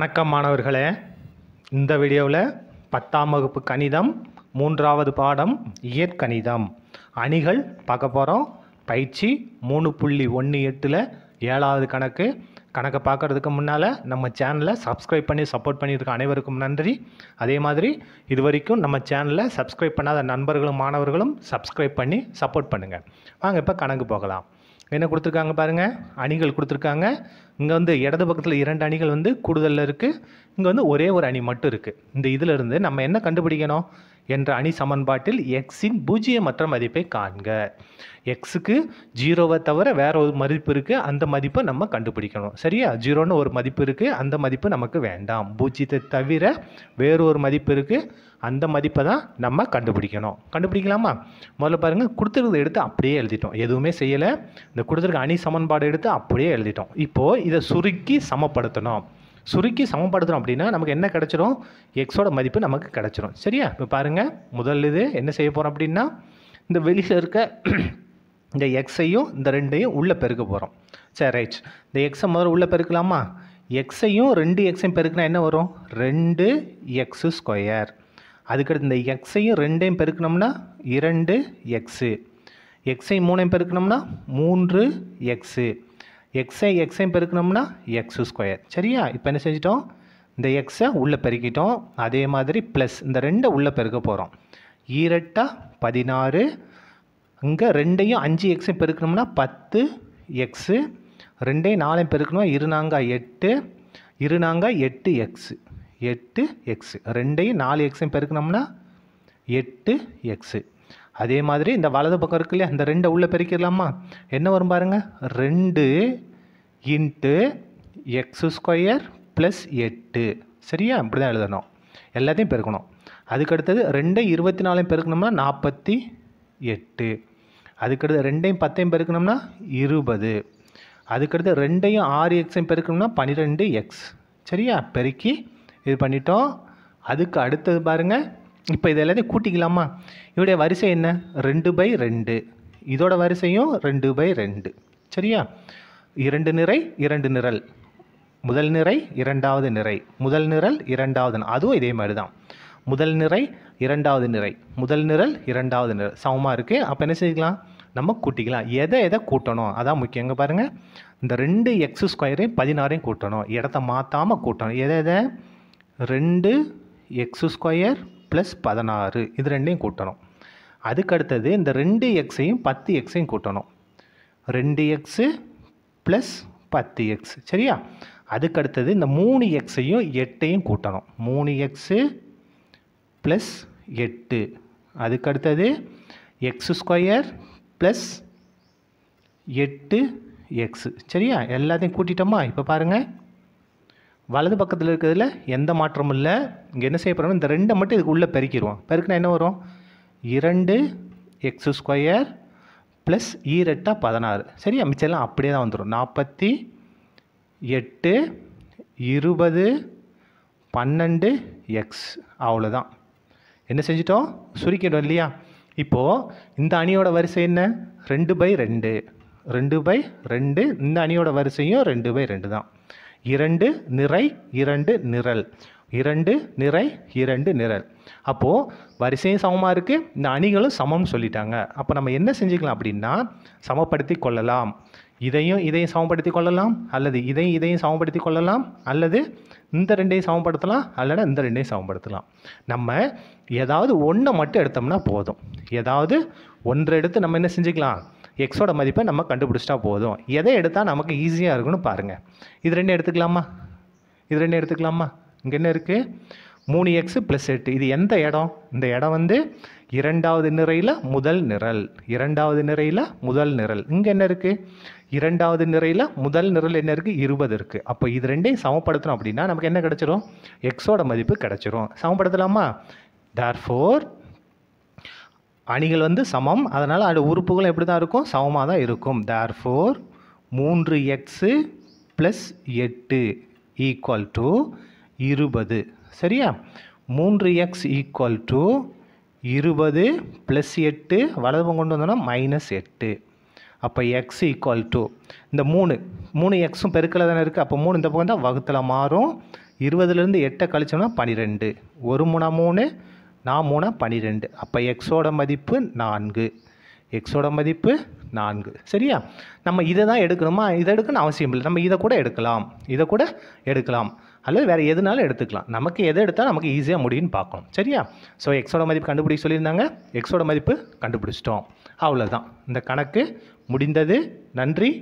வணக்கம் மாணவர்களே இந்த வீடியோவில் பத்தாம் வகுப்பு கணிதம் மூன்றாவது பாடம் இயற்கணிதம் அணிகள் பார்க்க போகிறோம் பயிற்சி மூணு புள்ளி ஒன்று எட்டில் ஏழாவது கணக்கு கணக்கை பார்க்குறதுக்கு முன்னால் நம்ம சேனலை சப்ஸ்கிரைப் பண்ணி சப்போர்ட் பண்ணியிருக்க அனைவருக்கும் நன்றி அதே மாதிரி இது வரைக்கும் நம்ம சேனலை சப்ஸ்கிரைப் பண்ணாத நண்பர்களும் மாணவர்களும் சப்ஸ்கிரைப் பண்ணி சப்போர்ட் பண்ணுங்கள் வாங்க இப்போ கணக்கு போகலாம் என்ன கொடுத்துருக்காங்க பாருங்கள் அணிகள் கொடுத்துருக்காங்க இங்கே வந்து இடது பக்கத்தில் இரண்டு அணிகள் வந்து கூடுதலில் இருக்குது இங்கே வந்து ஒரே ஒரு அணி மட்டும் இருக்குது இந்த இதிலிருந்து நம்ம என்ன கண்டுபிடிக்கணும் என்ற அணி சமன்பாட்டில் எக்ஸின் பூஜ்ஜியமற்ற மதிப்பை காண்க எக்ஸுக்கு ஜீரோவை தவிர வேற ஒரு மதிப்பு இருக்குது அந்த மதிப்பை நம்ம கண்டுபிடிக்கணும் சரியா ஜீரோன்னு ஒரு மதிப்பு இருக்குது அந்த மதிப்பு நமக்கு வேண்டாம் பூஜ்ஜியத்தை தவிர வேறு ஒரு மதிப்பு இருக்குது அந்த மதிப்பை தான் நம்ம கண்டுபிடிக்கணும் கண்டுபிடிக்கலாமா முதல்ல பாருங்கள் கொடுத்துருக்கத எடுத்து அப்படியே எழுதிட்டோம் எதுவுமே செய்யலை இந்த கொடுத்துருக்க அணி சமன்பாடு எடுத்து அப்படியே எழுதிட்டோம் இப்போது இதை சுருக்கி சமப்படுத்தணும் சுருக்கி சமப்படுத்துகிறோம் அப்படின்னா நமக்கு என்ன கிடச்சிரும் எக்ஸோட மதிப்பு நமக்கு கிடச்சிரும் சரியா இப்போ பாருங்கள் முதல் இது என்ன செய்ய போகிறோம் அப்படின்னா இந்த வெளியில் இருக்க இந்த எக்ஸையும் இந்த ரெண்டையும் உள்ளே பெருக்க போகிறோம் சரி ரைட் இந்த எக்ஸை முதல்ல உள்ளே பெருக்கலாமா எக்ஸையும் ரெண்டு எக்ஸையும் பெருக்கினா என்ன வரும் ரெண்டு எக்ஸு ஸ்கொயர் அதுக்கடுத்து இந்த எக்ஸையும் ரெண்டையும் பெருக்கணும்னா இரண்டு எக்ஸு எக்ஸையும் மூணையும் பெருக்கணும்னா மூன்று எக்ஸு எக்ஸை எக்ஸையும் பெருக்கணும்னா எக்ஸு ஸ்கொயர் சரியா இப்போ என்ன செஞ்சிட்டோம் இந்த எக்ஸை உள்ளே பெருக்கிட்டோம் அதே மாதிரி ப்ளஸ் இந்த ரெண்டை உள்ளே பெருக்க போகிறோம் ஈரட்டா பதினாறு இங்கே ரெண்டையும் அஞ்சு எக்ஸையும் பெருக்கணும்னா பத்து எக்ஸு ரெண்டையும் நாலையும் பெருக்கணும் இருநாங்கா எட்டு இருநாங்கா எட்டு எக்ஸு எட்டு எக்ஸு ரெண்டையும் நாலு எக்ஸையும் பெருக்கணும்னா எட்டு எக்ஸு அதே மாதிரி இந்த வலது பக்கம் இருக்கு இல்லையா இந்த ரெண்டை உள்ளே பெருக்கிடலாமா என்ன வரும் பாருங்கள் ரெண்டு இன்ட்டு எக்ஸு ஸ்கொயர் ப்ளஸ் எட்டு சரியா இப்படி தான் எழுதணும் எல்லாத்தையும் பெருக்கணும் அதுக்கடுத்தது ரெண்டு இருபத்தி நாலையும் பெருக்கணும்னா நாற்பத்தி எட்டு அதுக்கடுத்து ரெண்டையும் பத்தையும் பெருக்கணும்னா இருபது அதுக்கடுத்து ரெண்டையும் ஆறு எக்ஸையும் பெருக்கணும்னா பன்னிரெண்டு எக்ஸ் சரியா பெருக்கி இது பண்ணிட்டோம் அதுக்கு அடுத்தது பாருங்கள் இப்போ இது எல்லாத்தையும் கூட்டிக்கலாமா இவருடைய வரிசை என்ன ரெண்டு பை ரெண்டு இதோட வரிசையும் ரெண்டு பை ரெண்டு சரியா இரண்டு நிறை இரண்டு நிரல் முதல் நிறை இரண்டாவது நிறை முதல் நிரல் இரண்டாவது அதுவும் இதே மாதிரி தான் முதல் நிறை இரண்டாவது நிறை முதல் நிரல் இரண்டாவது நிறை சமமாக இருக்குது அப்போ என்ன செய்யலாம் நம்ம கூட்டிக்கலாம் எதை எதை கூட்டணும் அதான் முக்கியம் எங்கே பாருங்கள் இந்த ரெண்டு எக்ஸ் ஸ்கொயரையும் பதினாறையும் கூட்டணும் இடத்த மாற்றாமல் கூட்டணும் எதை எதை ரெண்டு எக்ஸ் ஸ்கொயர் ப்ளஸ் பதினாறு இது ரெண்டையும் கூட்டணும் அதுக்கு அடுத்தது இந்த ரெண்டு எக்ஸையும் பத்து எக்ஸையும் கூட்டணும் ரெண்டு எக்ஸு ப்ளஸ் பத்து எக்ஸ் சரியா அதுக்கு அடுத்தது இந்த மூணு எக்ஸையும் எட்டையும் கூட்டணும் மூணு எக்ஸு ப்ளஸ் எட்டு அதுக்கு அடுத்தது எக்ஸ் ஸ்கொயர் ப்ளஸ் எட்டு எக்ஸு சரியா எல்லாத்தையும் கூட்டிட்டோமா இப்போ பாருங்கள் வலது பக்கத்தில் இருக்கிறதுல எந்த மாற்றமும் இல்லை இங்கே என்ன செய்ய போகிறோம் இந்த ரெண்டை மட்டும் இதுக்கு உள்ளே பெருக்கிடுவோம் பெருக்கினா என்ன வரும் இரண்டு எக்ஸ் ஸ்கொயர் ப்ளஸ் ஈரெட்டா பதினாறு சரியா மிச்சம்லாம் அப்படியே தான் வந்துடும் நாற்பத்தி எட்டு இருபது பன்னெண்டு எக்ஸ் அவ்வளோதான் என்ன செஞ்சிட்டோம் சுருக்கிடும் இல்லையா இப்போது இந்த அணியோட வரிசை என்ன ரெண்டு பை ரெண்டு ரெண்டு பை ரெண்டு இந்த அணியோட வரிசையும் ரெண்டு பை ரெண்டு தான் இரண்டு நிறை இரண்டு நிரல் இரண்டு நிறை இரண்டு நிரல் அப்போது வரிசையும் சமமாக இருக்குது இந்த அணிகளும் சமம்னு சொல்லிட்டாங்க அப்போ நம்ம என்ன செஞ்சுக்கலாம் அப்படின்னா சமப்படுத்தி கொள்ளலாம் இதையும் இதையும் சமப்படுத்தி கொள்ளலாம் அல்லது இதையும் இதையும் சமப்படுத்தி கொள்ளலாம் அல்லது இந்த ரெண்டையும் சமப்படுத்தலாம் அல்லது இந்த ரெண்டையும் சமப்படுத்தலாம் நம்ம ஏதாவது ஒன்றை மட்டும் எடுத்தோம்னா போதும் ஏதாவது ஒன்றை எடுத்து நம்ம என்ன செஞ்சுக்கலாம் எக்ஸோட மதிப்பை நம்ம கண்டுபிடிச்சிட்டா போதும் எதை எடுத்தால் நமக்கு ஈஸியாக இருக்குன்னு பாருங்கள் இது ரெண்டு எடுத்துக்கலாமா இது ரெண்டு எடுத்துக்கலாமா இங்கே என்ன இருக்குது மூணு எக்ஸு ப்ளஸ் எட்டு இது எந்த இடம் இந்த இடம் வந்து இரண்டாவது நிறையில் முதல் நிரல் இரண்டாவது நிறையில் முதல் நிரல் இங்கே என்ன இருக்குது இரண்டாவது நிறையில் முதல் நிரல் என்ன இருக்குது இருபது இருக்குது அப்போ இது ரெண்டையும் சமப்படுத்தணும் அப்படின்னா நமக்கு என்ன கிடச்சிரும் எக்ஸோட மதிப்பு கிடச்சிரும் சமப்படுத்தலாமா டார் ஃபோர் அணிகள் வந்து சமம் அதனால் அது உறுப்புகள் எப்படி தான் இருக்கும் சமமாக தான் இருக்கும் தேர் ஃபோர் மூன்று எக்ஸு ப்ளஸ் எட்டு ஈக்குவல் டு இருபது சரியா மூன்று எக்ஸ் ஈக்குவல் டு இருபது ப்ளஸ் எட்டு வலதுபம் கொண்டு வந்தோம்னா மைனஸ் எட்டு அப்போ எக்ஸ் ஈக்குவல் டு இந்த மூணு மூணு எக்ஸும் பெருக்கலை தானே இருக்குது அப்போ மூணு இந்த பக்கம் தான் வகுத்தில் மாறும் இருபதுலேருந்து எட்டை கழிச்சோம்னா பன்னிரெண்டு ஒரு மூணா மூணு நான் மூணா பன்னிரெண்டு அப்போ எக்ஸோட மதிப்பு நான்கு எக்ஸோட மதிப்பு நான்கு சரியா நம்ம இதை தான் எடுக்கணுமா இதை எடுக்கணும்னு அவசியம் இல்லை நம்ம இதை கூட எடுக்கலாம் இதை கூட எடுக்கலாம் அல்லது வேறு எதுனாலும் எடுத்துக்கலாம் நமக்கு எதை எடுத்தால் நமக்கு ஈஸியாக முடியும்னு பார்க்கணும் சரியா ஸோ எக்ஸோட மதிப்பு கண்டுபிடிக்க சொல்லியிருந்தாங்க எக்ஸோட மதிப்பு கண்டுபிடிச்சிட்டோம் அவ்வளோதான் இந்த கணக்கு முடிந்தது நன்றி